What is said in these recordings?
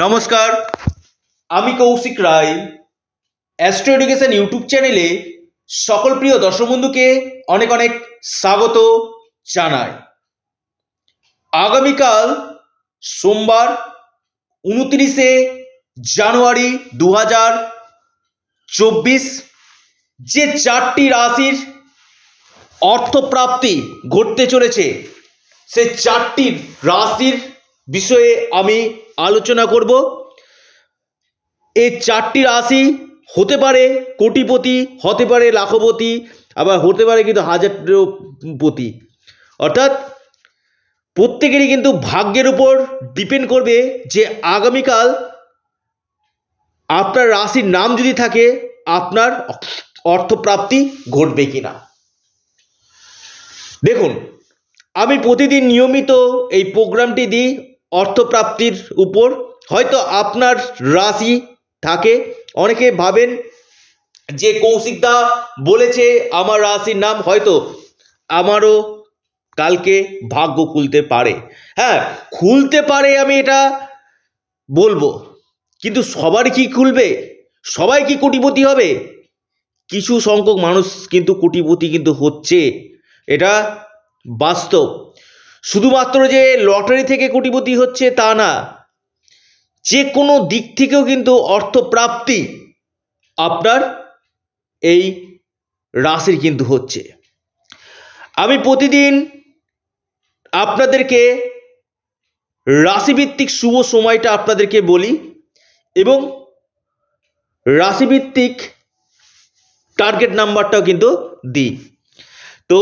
নমস্কার আমি Koushik Roy astro education YouTube চ্যানেলে সকল প্রিয় দর্শক বন্ধুকে অনেক অনেক স্বাগত জানাই আগামীকাল সোমবার উনত্রিশে জানুয়ারি দু হাজার চব্বিশ যে চারটি রাশির অর্থপ্রাপ্তি ঘটতে চলেছে সে চারটি রাশির বিষয়ে আমি আলোচনা করব এই চারটি রাশি হতে পারে কোটিপতি হতে পারে লাখপতি আবার হতে পারে কিন্তু হাজার পতি অর্থাৎ প্রত্যেকেরই কিন্তু ভাগ্যের উপর ডিপেন্ড করবে যে আগামীকাল আপনার রাশির নাম যদি থাকে আপনার অর্থপ্রাপ্তি ঘটবে কি না দেখুন আমি প্রতিদিন নিয়মিত এই প্রোগ্রামটি দিই অর্থপ্রাপ্তির উপর হয়তো আপনার রাশি থাকে অনেকে ভাবেন যে কৌশিকদা বলেছে আমার রাশির নাম হয়তো আমারও কালকে ভাগ্য খুলতে পারে হ্যাঁ খুলতে পারে আমি এটা বলবো কিন্তু সবার কি খুলবে সবাই কি কুটিপতি হবে কিছু সংখ্যক মানুষ কিন্তু কুটিপতি কিন্তু হচ্ছে এটা বাস্তব শুধুমাত্র যে লটারি থেকে কোটিপতি হচ্ছে তা না যে কোনো দিক থেকেও কিন্তু অর্থপ্রাপ্তি আপনার এই রাশির কিন্তু হচ্ছে আমি প্রতিদিন আপনাদেরকে রাশিভিত্তিক শুভ সময়টা আপনাদেরকে বলি এবং রাশিভিত্তিক টার্গেট নাম্বারটাও কিন্তু দিই তো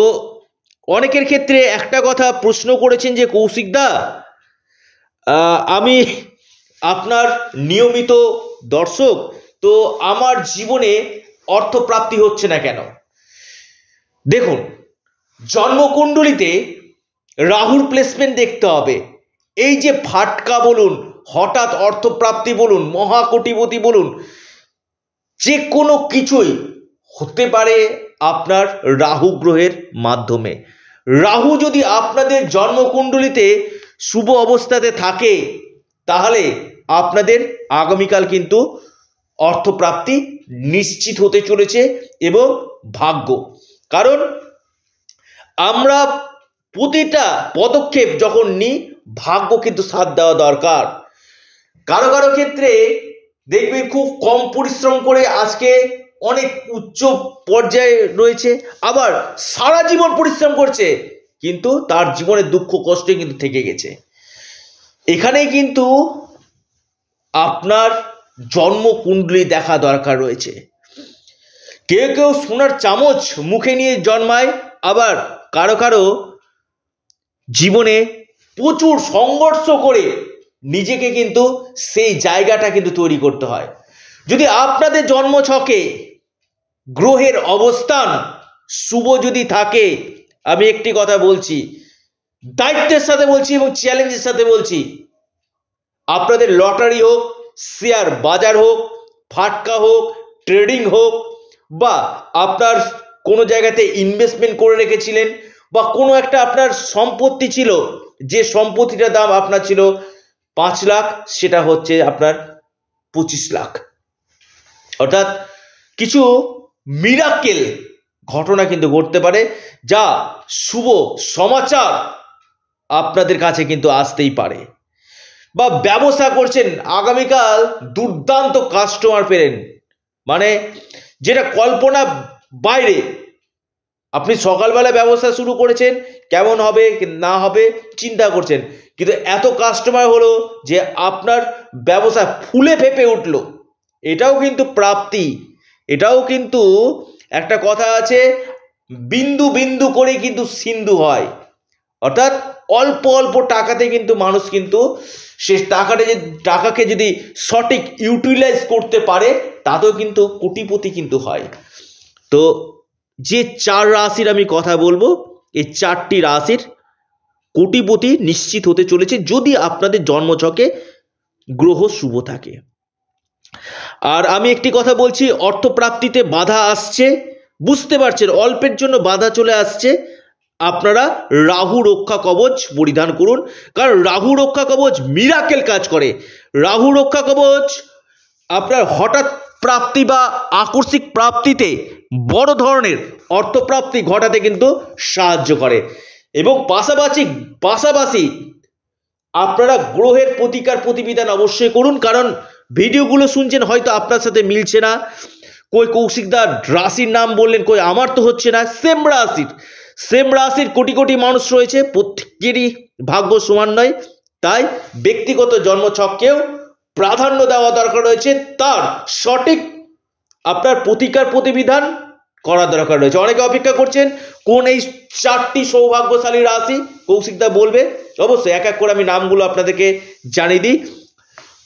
অনেকের ক্ষেত্রে একটা কথা প্রশ্ন করেছেন যে কৌশিকদা আমি আপনার নিয়মিত দর্শক তো আমার জীবনে অর্থপ্রাপ্তি হচ্ছে না কেন দেখুন জন্মকুণ্ডলিতে রাহুর প্লেসমেন্ট দেখতে হবে এই যে ফাটকা বলুন হঠাৎ অর্থপ্রাপ্তি বলুন মহাকোটিপতি বলুন যে কোনো কিছুই হতে পারে আপনার রাহু গ্রহের মাধ্যমে রাহু যদি আপনাদের জন্মকুণ্ডলিতে শুভ অবস্থাতে থাকে তাহলে আপনাদের আগামীকাল কিন্তু অর্থপ্রাপ্তি নিশ্চিত হতে চলেছে এবং ভাগ্য কারণ আমরা প্রতিটা পদক্ষেপ যখন নিই ভাগ্য কিন্তু সাথ দেওয়া দরকার কারো কারো ক্ষেত্রে দেখবেন খুব কম পরিশ্রম করে আজকে অনেক উচ্চ পর্যায়ে রয়েছে আবার সারা জীবন পরিশ্রম করছে কিন্তু তার জীবনের দুঃখ কষ্টে কিন্তু থেকে গেছে এখানে কিন্তু আপনার জন্মকুণ্ডলী দেখা দরকার রয়েছে কেউ কেউ সোনার চামচ মুখে নিয়ে জন্মায় আবার কারো কারো জীবনে প্রচুর সংঘর্ষ করে নিজেকে কিন্তু সেই জায়গাটা কিন্তু তৈরি করতে হয় যদি আপনাদের জন্ম ছকে গ্রহের অবস্থান শুভ যদি থাকে আমি একটি কথা বলছি দায়িত্বের সাথে বলছি এবং চ্যালেঞ্জের সাথে বলছি আপনাদের লটারি হোক শেয়ার বাজার হোক ফাটকা হোক ট্রেডিং হোক বা আপনার কোনো জায়গাতে ইনভেস্টমেন্ট করে রেখেছিলেন বা কোনো একটা আপনার সম্পত্তি ছিল যে সম্পত্তিটার দাম আপনার ছিল পাঁচ লাখ সেটা হচ্ছে আপনার পঁচিশ লাখ অর্থাৎ কিছু মিরাকেল ঘটনা কিন্তু ঘটতে পারে যা শুভ সমাচার আপনাদের কাছে কিন্তু আসতেই পারে বা ব্যবসা করছেন আগামীকাল দুর্দান্ত কাস্টমার পেলেন মানে যেটা কল্পনা বাইরে আপনি সকালবেলা ব্যবসা শুরু করেছেন কেমন হবে না হবে চিন্তা করছেন কিন্তু এত কাস্টমার হলো যে আপনার ব্যবসা ফুলে ফেপে উঠল এটাও কিন্তু প্রাপ্তি এটাও কিন্তু একটা কথা আছে বিন্দু বিন্দু করে কিন্তু সিন্ধু হয় অর্থাৎ অল্প অল্প টাকাতে কিন্তু মানুষ কিন্তু সে টাকাটা যে টাকাকে যদি সঠিক ইউটিলাইজ করতে পারে তাতেও কিন্তু কোটিপতি কিন্তু হয় তো যে চার রাশির আমি কথা বলবো এই চারটি রাশির কোটিপতি নিশ্চিত হতে চলেছে যদি আপনাদের জন্মছকে গ্রহ শুভ থাকে আর আমি একটি কথা বলছি অর্থপ্রাপ্তিতে বাধা আসছে বুঝতে পারছেন অল্পের জন্য বাধা চলে আসছে আপনারা রাহু রক্ষা কবচ পরিধান করুন কারণ রাহু রক্ষা কবচ মিরাকেল কাজ করে রাহু রক্ষা কবচ আপনার হঠাৎ প্রাপ্তি বা আকস্মিক প্রাপ্তিতে বড় ধরনের অর্থপ্রাপ্তি ঘটাতে কিন্তু সাহায্য করে এবং পাশাপাশি পাশাপাশি আপনারা গ্রহের প্রতিকার প্রতিবিধান অবশ্যই করুন কারণ ভিডিওগুলো শুনছেন হয়তো আপনার সাথে মিলছে না কই কৌশিকদার রাশির নাম বললেন কই আমার তো হচ্ছে না সেম রাশির সেম রাশির কোটি কোটি মানুষ রয়েছে প্রত্যেকেরই ভাগ্য সমান নয় তাই ব্যক্তিগত জন্মছককেও প্রাধান্য দেওয়া দরকার রয়েছে তার সঠিক আপনার প্রতিকার প্রতিবিধান করা দরকার রয়েছে অনেকে অপেক্ষা করছেন কোন এই চারটি সৌভাগ্যশালী রাশি কৌশিকদা বলবে অবশ্যই এক এক করে আমি নামগুলো আপনাদেরকে জানিয়ে দিই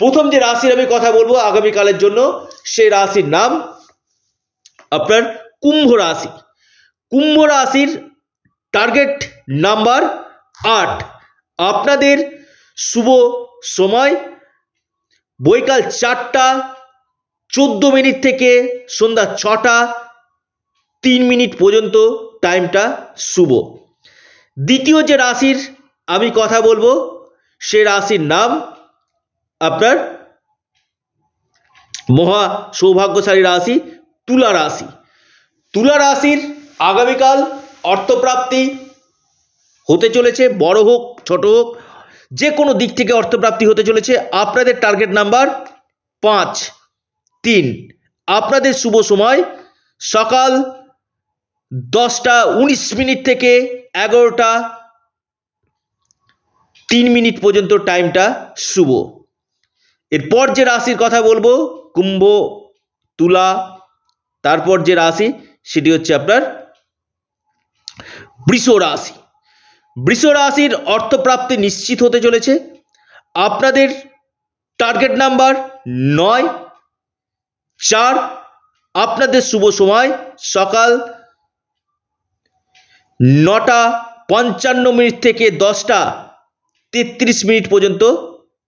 প্রথম যে রাশির আমি কথা বলবো আগামীকালের জন্য সেই রাশির নাম আপনার কুম্ভ রাশি কুম্ভ রাশির টার্গেট নাম্বার আট আপনাদের শুভ সময় বৈকাল চারটা চোদ্দ মিনিট থেকে সন্ধ্যা ছটা তিন মিনিট পর্যন্ত টাইমটা শুভ দ্বিতীয় যে রাশির আমি কথা বলবো সে রাশির নাম আপনার মহা সৌভাগ্যশালী রাশি তুলা রাশি তুলা রাশির আগামীকাল অর্থপ্রাপ্তি হতে চলেছে বড় হোক ছোট হোক যে কোনো দিক থেকে অর্থপ্রাপ্তি হতে চলেছে আপনাদের টার্গেট নাম্বার পাঁচ তিন আপনাদের শুভ সময় সকাল দশটা উনিশ মিনিট থেকে এগারোটা তিন মিনিট পর্যন্ত টাইমটা শুভ এরপর যে রাশির কথা বলবো কুম্ভ তুলা তারপর যে রাশি সেটি হচ্ছে আপনার বৃষ রাশি বৃষ রাশির অর্থপ্রাপ্তি নিশ্চিত হতে চলেছে আপনাদের টার্গেট নাম্বার নয় চার আপনাদের শুভ সময় সকাল নটা পঞ্চান্ন মিনিট থেকে দশটা তেত্রিশ মিনিট পর্যন্ত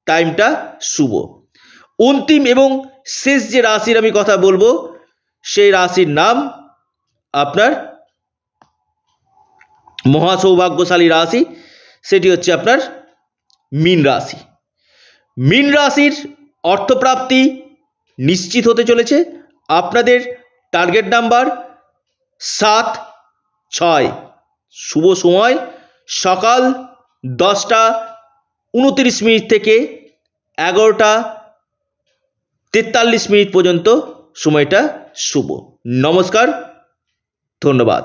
টাইমটা শুভ অন্তিম এবং শেষ যে রাশির আমি কথা বলবো সেই রাশির নাম আপনার মহাসৌভাগ্যশালী রাশি সেটি হচ্ছে আপনার মীন রাশি মীন রাশির অর্থপ্রাপ্তি নিশ্চিত হতে চলেছে আপনাদের টার্গেট নাম্বার সাত ছয় শুভ সময় সকাল দশটা উনতিরিশ মিনিট থেকে এগারোটা তেতাল্লিশ মিনিট পর্যন্ত সময়টা শুভ নমস্কার ধন্যবাদ